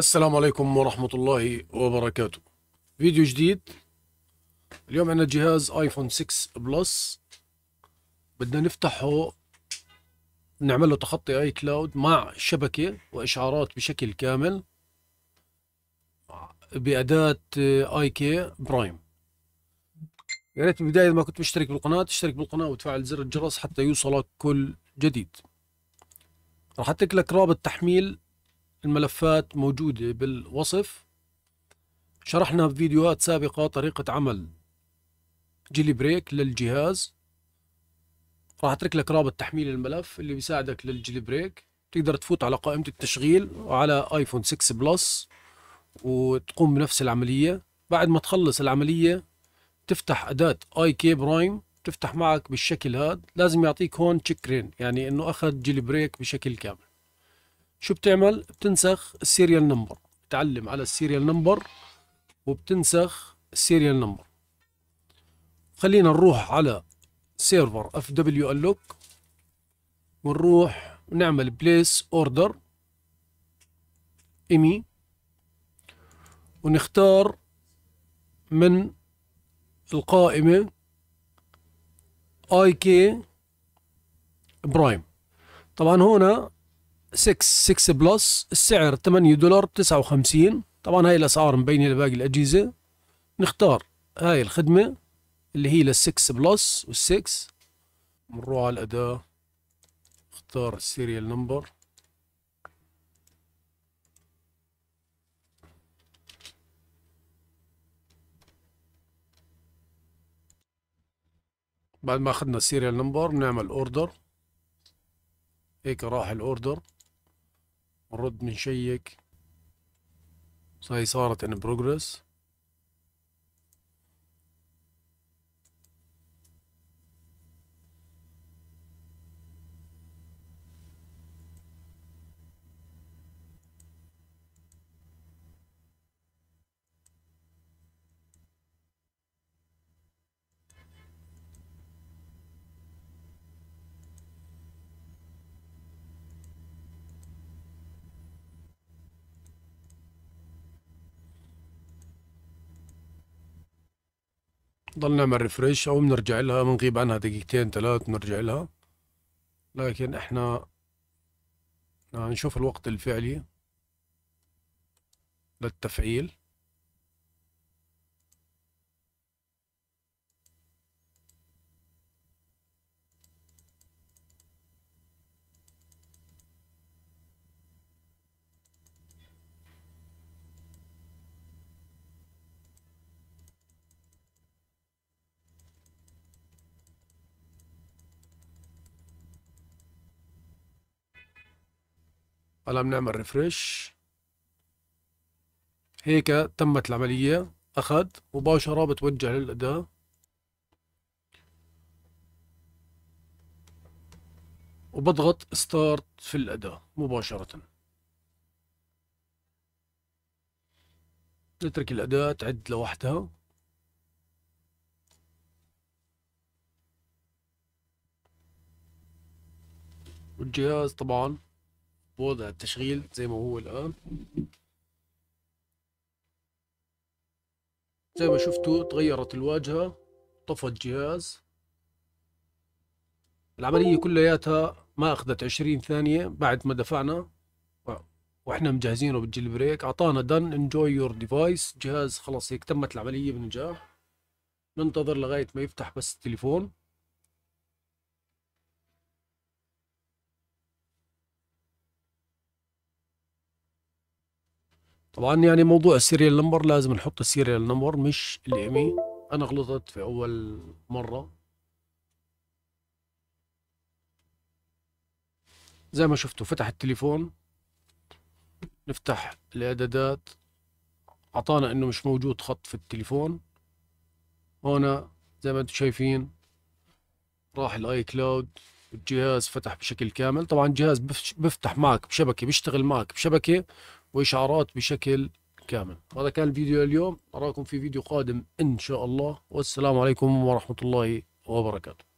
السلام عليكم ورحمة الله وبركاته فيديو جديد اليوم عندنا جهاز ايفون 6 بلس بدنا نفتحه نعمل له تخطي اي كلاود مع شبكة واشعارات بشكل كامل بأداة اي كي برايم يا ريت بداية ما كنت مشترك بالقناة تشترك بالقناة وتفعل زر الجرس حتى يوصلك كل جديد راح اترك لك رابط تحميل الملفات موجودة بالوصف شرحنا بفيديوهات سابقة طريقة عمل جيلي بريك للجهاز راح اترك لك رابط تحميل الملف اللي بيساعدك للجيلي بريك تقدر تفوت على قائمة التشغيل وعلى ايفون 6 بلس وتقوم بنفس العملية بعد ما تخلص العملية تفتح أداة اي كي برايم تفتح معك بالشكل هذا لازم يعطيك هون تشيك يعني انه اخذ جيلي بريك بشكل كامل شو بتعمل بتنسخ السيريال نمبر بتعلم على السيريال نمبر وبتنسخ السيريال نمبر خلينا نروح على سيرفر اف دبليو اللوك ونروح نعمل بليس اوردر ايمي ونختار من القائمة اي كي برايم طبعا هنا 6 6 بلس السعر 8 دولار 59 طبعا هاي الاسعار مبينه لباقي الاجهزه نختار هاي الخدمه اللي هي لل 6 بلس وال 6 بنروح على الاداه نختار السيريال نمبر بعد ما اخذنا السيريال نمبر بنعمل اوردر هيك راح الاوردر نرد نشيك هاي صارت ان بروجرس ضل نعمل ريفريش او بنرجع لها بنغيب عنها دقيقتين ثلاث بنرجع لها لكن احنا هنشوف الوقت الفعلي للتفعيل هلا بنعمل ريفرش هيك تمت العملية أخذ مباشرة بتوجه للأداة وبضغط ستارت في الأداة مباشرة نترك الأداة تعد لوحدها والجهاز طبعا وضع التشغيل زي ما هو الآن زي ما شفتوا تغيرت الواجهة طفى الجهاز العملية كلياتها ما أخذت عشرين ثانية بعد ما دفعنا واحنا مجهزينه بالجيل بريك اعطانا دن انجوي يور ديفايس جهاز خلاص هيك تمت العملية بنجاح ننتظر لغاية ما يفتح بس التليفون طبعا يعني موضوع السيريال نمبر لازم نحط السيريال نمبر مش الامي انا غلطت في اول مره زي ما شفتوا فتح التليفون نفتح الاعدادات اعطانا انه مش موجود خط في التليفون هنا زي ما انتم شايفين راح الاي كلاود الجهاز فتح بشكل كامل طبعا الجهاز بفتح معك بشبكه بيشتغل معك بشبكه وإشعارات بشكل كامل هذا كان الفيديو اليوم أراكم في فيديو قادم إن شاء الله والسلام عليكم ورحمة الله وبركاته